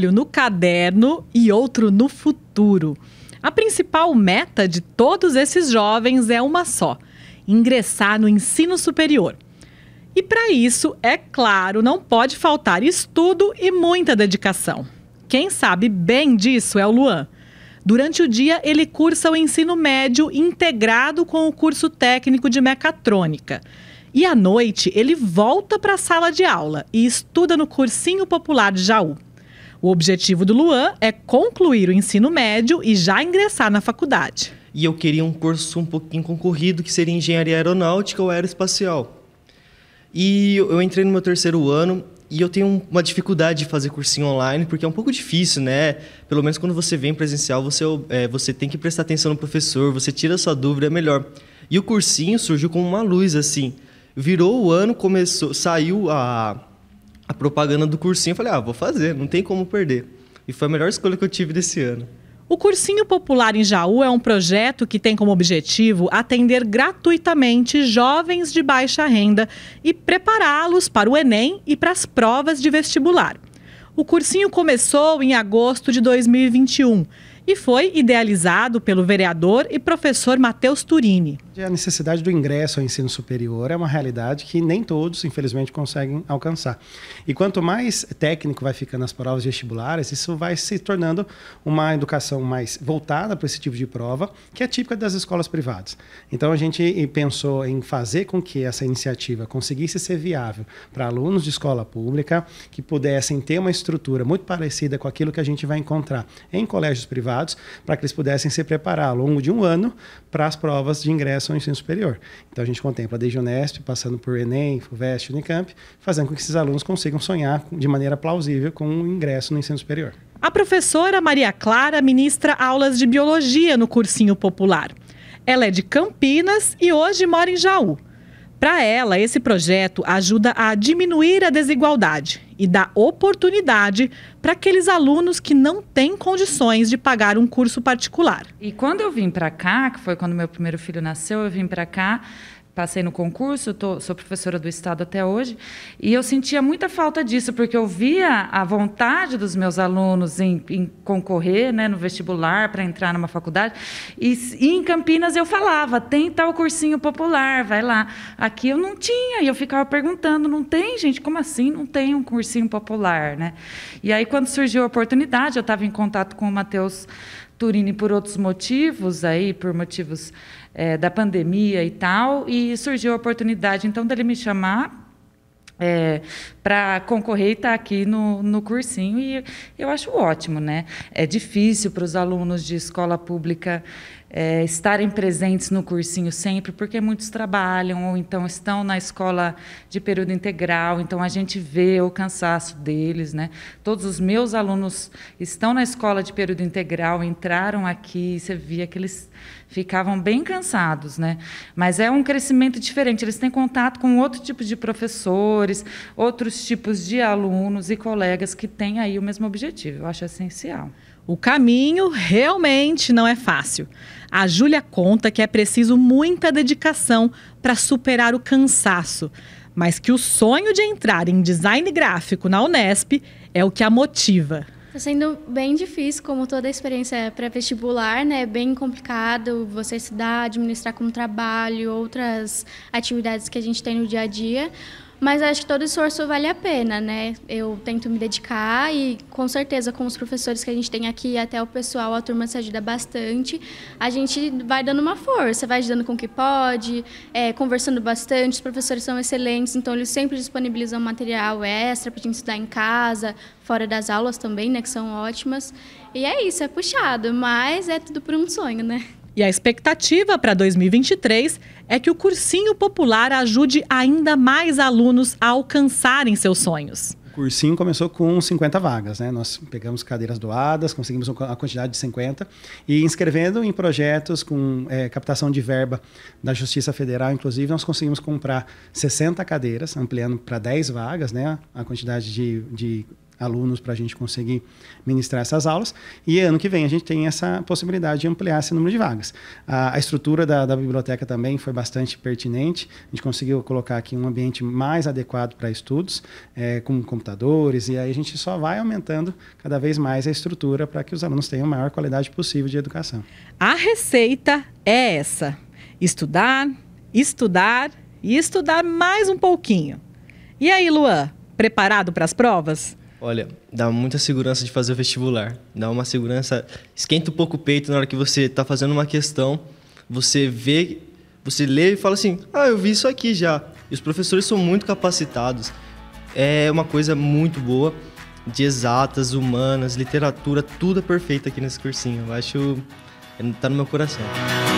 olho no caderno e outro no futuro. A principal meta de todos esses jovens é uma só: ingressar no ensino superior. E para isso, é claro, não pode faltar estudo e muita dedicação. Quem sabe bem disso é o Luan. Durante o dia, ele cursa o ensino médio integrado com o curso técnico de mecatrônica. E à noite, ele volta para a sala de aula e estuda no cursinho popular de Jaú. O objetivo do Luan é concluir o ensino médio e já ingressar na faculdade. E eu queria um curso um pouquinho concorrido, que seria engenharia aeronáutica ou aeroespacial. E eu entrei no meu terceiro ano e eu tenho uma dificuldade de fazer cursinho online, porque é um pouco difícil, né? Pelo menos quando você vem presencial, você, é, você tem que prestar atenção no professor, você tira sua dúvida, é melhor. E o cursinho surgiu como uma luz, assim. Virou o ano, começou, saiu a, a propaganda do cursinho. Eu falei, ah, vou fazer, não tem como perder. E foi a melhor escolha que eu tive desse ano. O Cursinho Popular em Jaú é um projeto que tem como objetivo atender gratuitamente jovens de baixa renda e prepará-los para o Enem e para as provas de vestibular. O cursinho começou em agosto de 2021 e foi idealizado pelo vereador e professor Matheus Turini. É a necessidade do ingresso ao ensino superior é uma realidade que nem todos, infelizmente, conseguem alcançar. E quanto mais técnico vai ficando as provas vestibulares, isso vai se tornando uma educação mais voltada para esse tipo de prova, que é típica das escolas privadas. Então a gente pensou em fazer com que essa iniciativa conseguisse ser viável para alunos de escola pública, que pudessem ter uma estrutura muito parecida com aquilo que a gente vai encontrar em colégios privados privados para que eles pudessem se preparar ao longo de um ano para as provas de ingresso ao ensino superior. Então a gente contempla desde o Unesp, passando por Enem, FUVEST, Unicamp, fazendo com que esses alunos consigam sonhar de maneira plausível com o um ingresso no ensino superior. A professora Maria Clara ministra aulas de biologia no cursinho popular. Ela é de Campinas e hoje mora em Jaú. Para ela, esse projeto ajuda a diminuir a desigualdade e dá oportunidade para aqueles alunos que não têm condições de pagar um curso particular. E quando eu vim para cá, que foi quando meu primeiro filho nasceu, eu vim para cá passei no concurso, tô, sou professora do Estado até hoje, e eu sentia muita falta disso, porque eu via a vontade dos meus alunos em, em concorrer né, no vestibular para entrar numa faculdade, e, e, em Campinas eu falava, tem tal cursinho popular, vai lá. Aqui eu não tinha, e eu ficava perguntando, não tem, gente? Como assim não tem um cursinho popular? Né? E aí, quando surgiu a oportunidade, eu estava em contato com o Matheus Turini por outros motivos, aí por motivos é, da pandemia e tal, e surgiu a oportunidade então dele me chamar é, para concorrer e estar tá aqui no, no cursinho. E eu acho ótimo, né? É difícil para os alunos de escola pública é, estarem presentes no cursinho sempre, porque muitos trabalham ou então estão na escola de período integral, então a gente vê o cansaço deles, né? Todos os meus alunos estão na escola de período integral, entraram aqui, você via que eles ficavam bem cansados, né? Mas é um crescimento diferente, eles têm contato com outro tipo de professores, outro outros tipos de alunos e colegas que têm aí o mesmo objetivo. Eu acho essencial. O caminho realmente não é fácil. A Júlia conta que é preciso muita dedicação para superar o cansaço, mas que o sonho de entrar em design gráfico na Unesp é o que a motiva. Está sendo bem difícil, como toda a experiência é pré-vestibular, né? É bem complicado você se dar, administrar como trabalho, outras atividades que a gente tem no dia a dia. Mas acho que todo esforço vale a pena, né? Eu tento me dedicar e com certeza com os professores que a gente tem aqui até o pessoal, a turma se ajuda bastante. A gente vai dando uma força, vai ajudando com o que pode, é, conversando bastante. Os professores são excelentes, então eles sempre disponibilizam material extra para a gente estudar em casa, fora das aulas também, né? Que são ótimas. E é isso, é puxado, mas é tudo por um sonho, né? E a expectativa para 2023 é que o cursinho popular ajude ainda mais alunos a alcançarem seus sonhos. O cursinho começou com 50 vagas, né? Nós pegamos cadeiras doadas, conseguimos a quantidade de 50 e inscrevendo em projetos com é, captação de verba da Justiça Federal, inclusive, nós conseguimos comprar 60 cadeiras, ampliando para 10 vagas, né? A quantidade de, de alunos para a gente conseguir ministrar essas aulas. E ano que vem a gente tem essa possibilidade de ampliar esse número de vagas. A, a estrutura da, da, biblioteca também foi bastante pertinente. A gente conseguiu colocar aqui um ambiente mais adequado para estudos, é, com computadores, e aí a gente só vai aumentando cada vez mais a estrutura para que os alunos tenham a maior qualidade possível de educação. A receita é essa: estudar, estudar e estudar mais um pouquinho. E aí, Luan, preparado para as provas? Olha, dá muita segurança de fazer o vestibular. Dá uma segurança. Esquenta um pouco o peito na hora que você está fazendo uma questão. Você vê, você lê e fala assim: ah, eu vi isso aqui já. E os professores são muito capacitados. É uma coisa muito boa de exatas, humanas, literatura, tudo é perfeito aqui nesse cursinho. Eu acho. É, tá no meu coração.